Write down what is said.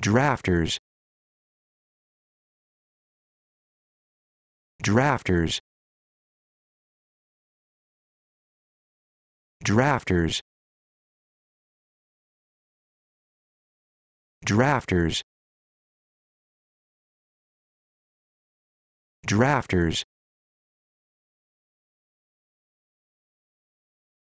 drafters drafters drafters drafters drafters